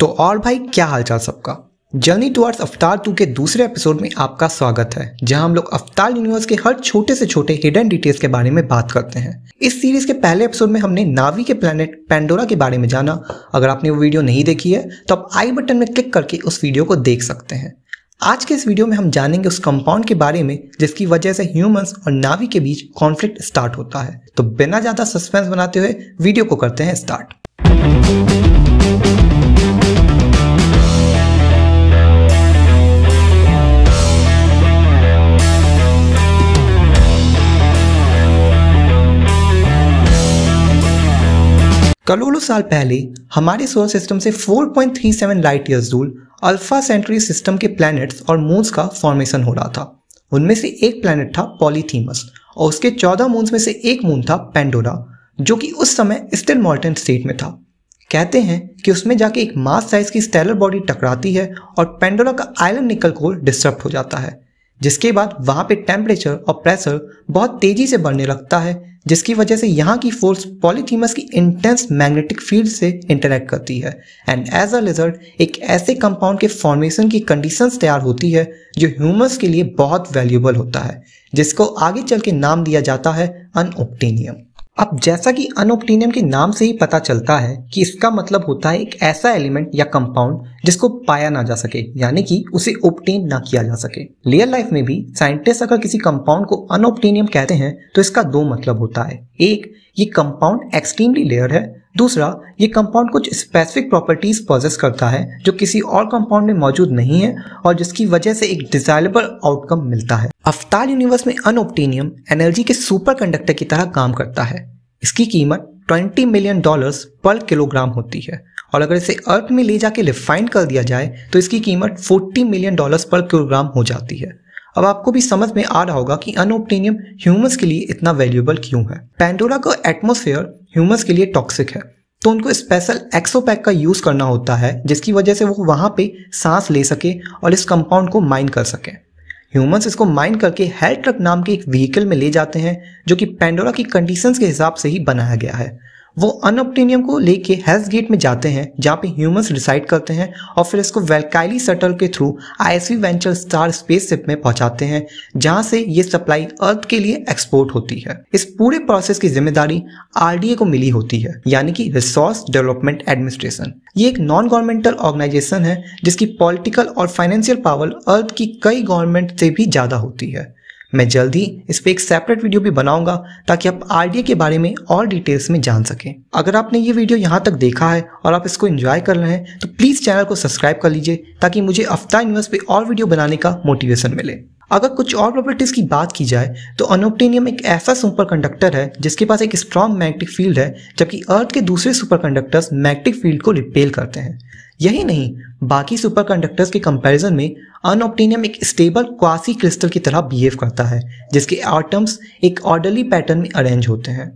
तो और भाई क्या हालचाल सबका जर्नी टुवर्ड्स अवतार टू के दूसरे एपिसोड में आपका स्वागत है जहां हम लोग अवतार यूनिवर्स के हर छोटे से छोटे हिडन डिटेल्स के बारे में बात करते हैं इस सीरीज के पहले एपिसोड में हमने नावी के प्लेनेट पेंडोरा के बारे में जाना अगर आपने वो वीडियो नहीं देखी है तो आप आई बटन में क्लिक करके उस वीडियो को देख सकते हैं आज के इस वीडियो में हम जानेंगे उस कंपाउंड के बारे में जिसकी वजह से ह्यूमंस और नावी के बीच कॉन्फ्लिक्ट स्टार्ट होता है तो बिना ज्यादा सस्पेंस बनाते हुए वीडियो को करते हैं स्टार्ट करोड़ों साल पहले हमारे सोलर सिस्टम से 4.37 लाइट ईयर्स दूर अल्फा सेंट्री सिस्टम के प्लैनेट्स और मून्स का फॉर्मेशन हो रहा था उनमें से एक प्लैनेट था पॉलीथीमस और उसके 14 मून्स में से एक मून था पेंडोरा जो कि उस समय स्टिल मॉल्टन स्टेट में था कहते हैं कि उसमें जाके एक मास साइज की स्टेलर बॉडी टकराती है और पेंडोरा का आयरन निकल कोर डिस्टर्ब हो जाता है जिसके बाद वहाँ पे टेम्परेचर और प्रेशर बहुत तेजी से बढ़ने लगता है जिसकी वजह से यहाँ की फोर्स पॉलीथीमस की इंटेंस मैग्नेटिक फील्ड से इंटरेक्ट करती है एंड एज अ रिजल्ट एक ऐसे कंपाउंड के फॉर्मेशन की कंडीशंस तैयार होती है जो ह्यूमस के लिए बहुत वैल्यूबल होता है जिसको आगे चल के नाम दिया जाता है अनओप्टेनियम अब जैसा कि अनोप्टीनियम के नाम से ही पता चलता है कि इसका मतलब होता है एक ऐसा एलिमेंट या कंपाउंड जिसको पाया ना जा सके यानी कि उसे ओप्टेन ना किया जा सके रियल लाइफ में भी साइंटिस्ट अगर किसी कंपाउंड को अनोप्टेनियम कहते हैं तो इसका दो मतलब होता है एक ये कंपाउंड एक्सट्रीमली लेयर है दूसरा ये कंपाउंड कुछ स्पेसिफिक प्रॉपर्टीज पॉजेस करता है जो किसी और कंपाउंड में मौजूद नहीं है और जिसकी वजह से एक डिजायरेबल आउटकम मिलता है अफ्ताल यूनिवर्स में अनोप्टीनियम एनर्जी के सुपर कंडक्टर की तरह काम करता है इसकी कीमत 20 मिलियन डॉलर्स पर किलोग्राम होती है और अगर इसे अर्थ में ले जाके रिफाइंड कर दिया जाए तो इसकी कीमत 40 मिलियन डॉलर्स पर किलोग्राम हो जाती है अब आपको भी समझ में आ रहा होगा कि अनोप्टेनियम ह्यूमंस के लिए इतना वैल्यूबल क्यों है पेंडोरा का एटमोसफेयर ह्यूमंस के लिए टॉक्सिक है तो उनको स्पेशल एक्सोपैक का यूज़ करना होता है जिसकी वजह से वो वहाँ पे सांस ले सके और इस कंपाउंड को माइन कर सकें ह्यूमंस इसको माइन करके हेल ट्रक नाम के एक व्हीकल में ले जाते हैं जो कि पेंडोरा की कंडीशंस के हिसाब से ही बनाया गया है वो अनऑप्टीनियम को लेके हेल्थ गेट में जाते हैं जहाँ पे ह्यूमंस डिसाइड करते हैं और फिर इसको वेलकाइली सटल के through ISV venture star spaceship में पहुंचाते हैं जहाँ से ये सप्लाई अर्थ के लिए एक्सपोर्ट होती है इस पूरे प्रोसेस की जिम्मेदारी आरडीए को मिली होती है यानी कि रिसोर्स डेवलपमेंट एडमिनिस्ट्रेशन ये एक नॉन गवर्नमेंटल ऑर्गेनाइजेशन है जिसकी पॉलिटिकल और फाइनेंशियल पावर अर्थ की कई गवर्नमेंट से भी ज्यादा होती है मैं जल्द ही इस पर एक सेपरेट वीडियो भी बनाऊंगा ताकि आप आर के बारे में और डिटेल्स में जान सकें अगर आपने ये वीडियो यहाँ तक देखा है और आप इसको इन्जॉय कर रहे हैं तो प्लीज़ चैनल को सब्सक्राइब कर लीजिए ताकि मुझे अफ्ता इन्वेस्ट पे और वीडियो बनाने का मोटिवेशन मिले अगर कुछ और प्रॉपर्टीज़ की बात की जाए तो अनोप्टेनियम एक ऐसा सुपर कंडक्टर है जिसके पास एक स्ट्रॉन्ग मैग्नेटिक फील्ड है जबकि अर्थ के दूसरे सुपर कंडक्टर्स मैग्नेटिक फील्ड को रिपेल करते हैं यही नहीं बाकी सुपर कंडक्टर्स के कंपैरिजन में अनऑप्टेनियम एक स्टेबल क्वासी क्रिस्टल की तरह बिहेव करता है जिसके आटम्स एक ऑर्डरली पैटर्न में अरेंज होते हैं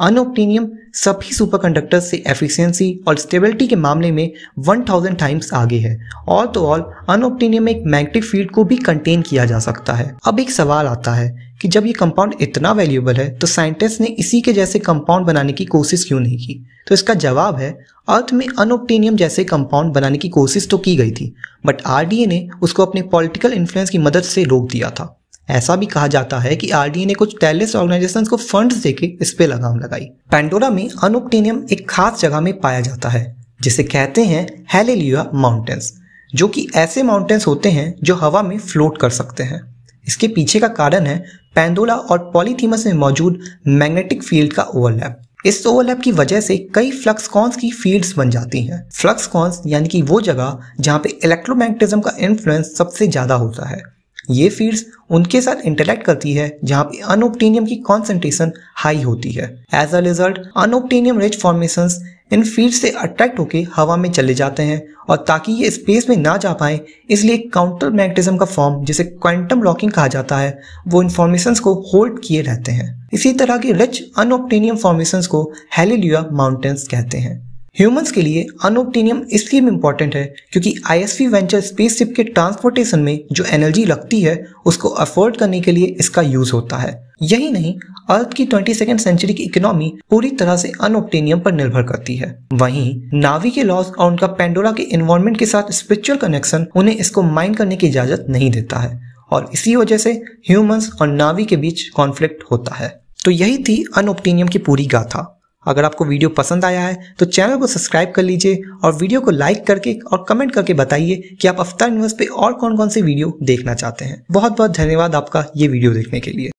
अनोप्टीनियम सभी सुपरकंडक्टर से एफिशिएंसी और स्टेबिलिटी के मामले में 1000 टाइम्स आगे है और तो ऑल अनोप्टीनियम में एक मैग्नेटिक फील्ड को भी कंटेन किया जा सकता है अब एक सवाल आता है कि जब ये कंपाउंड इतना वैल्यूबल है तो साइंटिस्ट ने इसी के जैसे कंपाउंड बनाने की कोशिश क्यों नहीं की तो इसका जवाब है अर्थ में अनोप्टेनियम जैसे कंपाउंड बनाने की कोशिश तो की गई थी बट आरडीए ने उसको अपने पॉलिटिकल इन्फ्लुएंस की मदद से रोक दिया था ऐसा भी कहा जाता है कि आरडीए ने कुछ टेररिस्ट ऑर्गेनाइजेशन को फंड देके इस पे लगाम लगाई पेंडोरा में अनुपटेनियम एक खास जगह में पाया जाता है जिसे कहते हैं हेलेलिया माउंटेन्स जो कि ऐसे माउंटेन्स होते हैं जो हवा में फ्लोट कर सकते हैं इसके पीछे का कारण है पेंडोला और पॉलीथीमस में मौजूद मैग्नेटिक फील्ड का ओवरलैप इस ओवरलैप की वजह से कई कॉन्स की फील्ड्स बन जाती हैं कॉन्स यानी कि वो जगह जहाँ पे इलेक्ट्रोमैग्नेटिज्म का इन्फ्लुएंस सबसे ज़्यादा होता है ये फीड्स उनके साथ इंटरेक्ट करती है जहाँ पे अनोप्टेनियम की कॉन्सेंट्रेशन हाई होती है as a result unobtanium rich formation in field से अट्रैक्ट होकर हवा में चले जाते हैं और ताकि ये स्पेस में ना जा पाए इसलिए काउंटर मैग्नेटिज्म का फॉर्म जिसे क्वांटम लॉकिंग कहा जाता है वो इन्फॉर्मेशन को होल्ड किए रहते हैं इसी तरह के रिच अनऑप्टेनियम फॉर्मेशन को हेलीलिया माउंटेन्स कहते हैं ह्यूमंस के लिए अनोप्टीनियम इसलिए भी इम्पॉर्टेंट है क्योंकि आईएसवी वेंचर स्पेसशिप के ट्रांसपोर्टेशन में जो एनर्जी लगती है उसको अफोर्ड करने के लिए इसका यूज होता है यही नहीं अर्थ की ट्वेंटी सेकेंड सेंचुरी की इकोनॉमी पूरी तरह से अनोप्टेनियम पर निर्भर करती है वहीं नावी के लॉस और उनका पेंडोरा के इन्वायरमेंट के साथ स्पिरिचुअल कनेक्शन उन्हें इसको माइन करने की इजाजत नहीं देता है और इसी वजह से ह्यूमंस और नावी के बीच कॉन्फ्लिक्ट होता है तो यही थी अनोप्टेनियम की पूरी गाथा अगर आपको वीडियो पसंद आया है तो चैनल को सब्सक्राइब कर लीजिए और वीडियो को लाइक करके और कमेंट करके बताइए कि आप अफ्तार यूनिवर्स पे और कौन कौन से वीडियो देखना चाहते हैं बहुत बहुत धन्यवाद आपका ये वीडियो देखने के लिए